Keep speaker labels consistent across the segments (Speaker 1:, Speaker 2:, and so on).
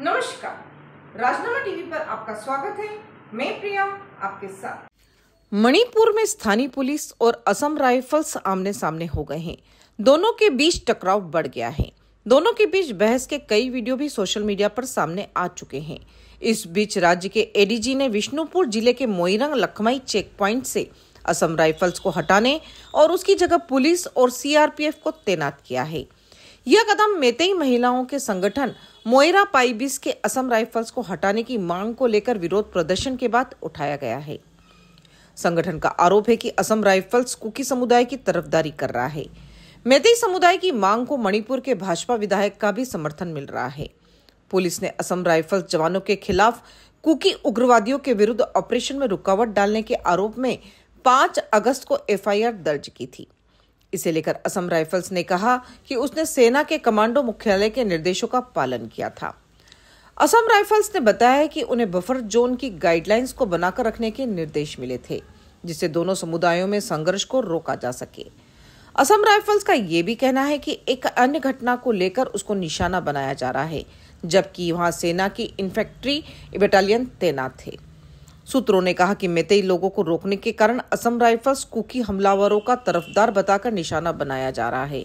Speaker 1: नमस्कार राजनामा टीवी पर आपका स्वागत है मैं प्रिया आपके साथ मणिपुर में स्थानीय पुलिस और असम राइफल्स आमने सामने हो गए हैं दोनों के बीच टकराव बढ़ गया है दोनों के बीच बहस के कई वीडियो भी सोशल मीडिया पर सामने आ चुके हैं इस बीच राज्य के एडीजी ने विष्णुपुर जिले के मोईरंग लखमाई चेक प्वाइंट से असम राइफल्स को हटाने और उसकी जगह पुलिस और सीआरपीएफ को तैनात किया है यह कदम मेतई महिलाओं के संगठन मोयरा पाइबिस के असम राइफल्स को हटाने की मांग को लेकर विरोध प्रदर्शन के बाद उठाया गया है संगठन का आरोप है कि असम राइफल्स कुकी समुदाय की तरफदारी कर रहा है मेतई समुदाय की मांग को मणिपुर के भाजपा विधायक का भी समर्थन मिल रहा है पुलिस ने असम राइफल्स जवानों के खिलाफ कुकी उग्रवादियों के विरुद्ध ऑपरेशन में रुकावट डालने के आरोप में 5 अगस्त को एफआईआर दर्ज की थी इसे लेकर असम राइफल्स ने कहा कि उसने सेना के कमांडो मुख्यालय के निर्देशों का पालन किया था असम राइफल्स ने बताया है कि उन्हें बफर जोन की गाइडलाइंस को बनाकर रखने के निर्देश मिले थे जिससे दोनों समुदायों में संघर्ष को रोका जा सके असम राइफल्स का ये भी कहना है कि एक अन्य घटना को लेकर उसको निशाना बनाया जा रहा है जबकि वहां सेना की इन्फेक्ट्री बटालियन तैनात थे सूत्रों ने कहा कि मेतई लोगों को रोकने के कारण असम राइफल्स कुकी हमलावरों का तरफदार बताकर निशाना बनाया जा रहा है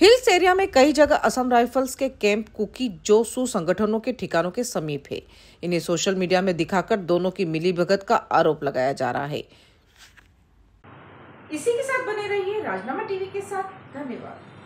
Speaker 1: हिल्स एरिया में कई जगह असम राइफल्स के कैंप कुकी जोसू संगठनों के ठिकानों के समीप है इन्हें सोशल मीडिया में दिखाकर दोनों की मिलीभगत का आरोप लगाया जा रहा है इसी के साथ बने रहिए राजनामा टीवी के साथ धन्यवाद